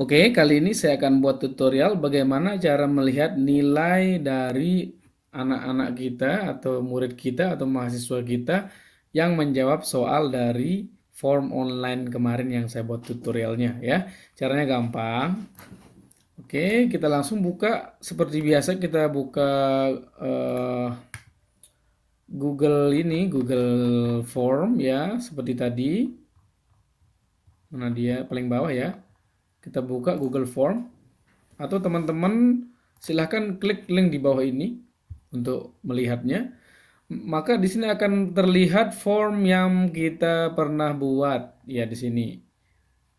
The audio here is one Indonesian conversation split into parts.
Oke, kali ini saya akan buat tutorial bagaimana cara melihat nilai dari anak-anak kita atau murid kita atau mahasiswa kita yang menjawab soal dari form online kemarin yang saya buat tutorialnya ya. Caranya gampang. Oke, kita langsung buka seperti biasa kita buka uh, Google ini, Google Form ya, seperti tadi. Mana dia paling bawah ya. Kita buka Google Form atau teman-teman silahkan klik link di bawah ini untuk melihatnya. Maka di sini akan terlihat form yang kita pernah buat ya di sini.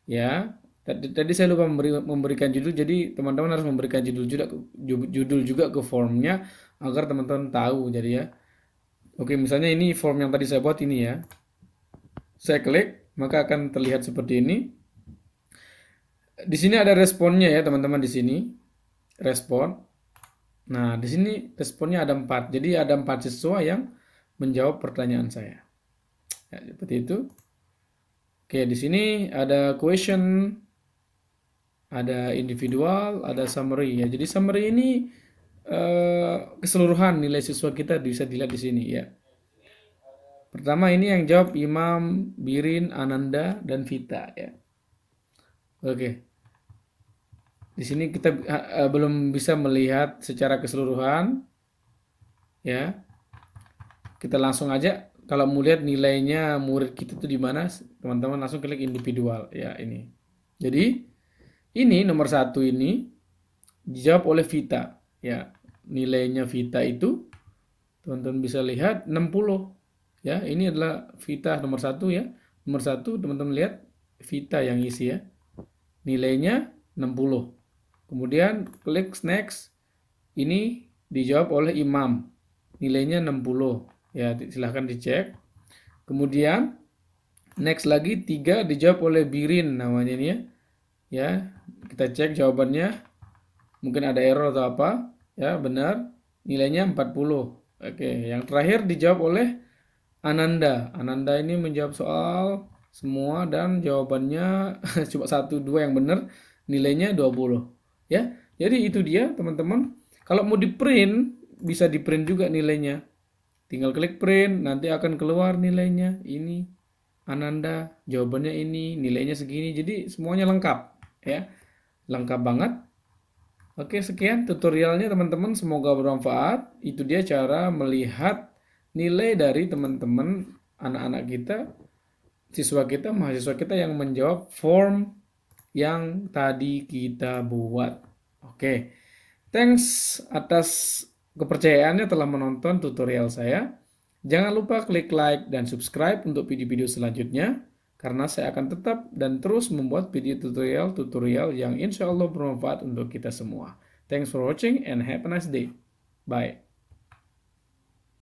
Ya, tadi, tadi saya lupa memberi, memberikan judul, jadi teman-teman harus memberikan judul juga, judul juga ke formnya agar teman-teman tahu. Jadi ya, oke misalnya ini form yang tadi saya buat ini ya. Saya klik, maka akan terlihat seperti ini di sini ada responnya ya teman-teman di sini respon. Nah di sini responnya ada empat. Jadi ada empat siswa yang menjawab pertanyaan saya. Ya, seperti itu. Oke di sini ada question, ada individual, ada summary ya. Jadi summary ini eh, keseluruhan nilai siswa kita bisa dilihat di sini ya. Pertama ini yang jawab Imam, Birin, Ananda, dan Vita ya. Oke. Okay. Di sini kita uh, belum bisa melihat secara keseluruhan ya. Kita langsung aja kalau mau lihat nilainya murid kita tuh di mana, teman-teman langsung klik individual ya ini. Jadi ini nomor satu ini dijawab oleh Vita ya. Nilainya Vita itu teman-teman bisa lihat 60 ya. Ini adalah Vita nomor satu ya. Nomor satu teman-teman lihat Vita yang isi ya. Nilainya 60. Kemudian klik next. Ini dijawab oleh imam. Nilainya 60. Ya, silahkan dicek. Kemudian next lagi 3 dijawab oleh Birin namanya ini ya. Ya, kita cek jawabannya. Mungkin ada error atau apa. Ya, benar. Nilainya 40. Oke, yang terakhir dijawab oleh Ananda. Ananda ini menjawab soal semua dan jawabannya cuma satu dua yang benar. Nilainya 20 ya jadi itu dia teman-teman kalau mau di print bisa di print juga nilainya tinggal klik print nanti akan keluar nilainya ini Ananda jawabannya ini nilainya segini jadi semuanya lengkap ya lengkap banget Oke sekian tutorialnya teman-teman semoga bermanfaat itu dia cara melihat nilai dari teman-teman anak-anak kita siswa kita mahasiswa kita yang menjawab form yang tadi kita buat. Oke, thanks atas kepercayaannya telah menonton tutorial saya. Jangan lupa klik like dan subscribe untuk video-video selanjutnya, karena saya akan tetap dan terus membuat video tutorial-tutorial yang insya Allah bermanfaat untuk kita semua. Thanks for watching and have a nice day. Bye.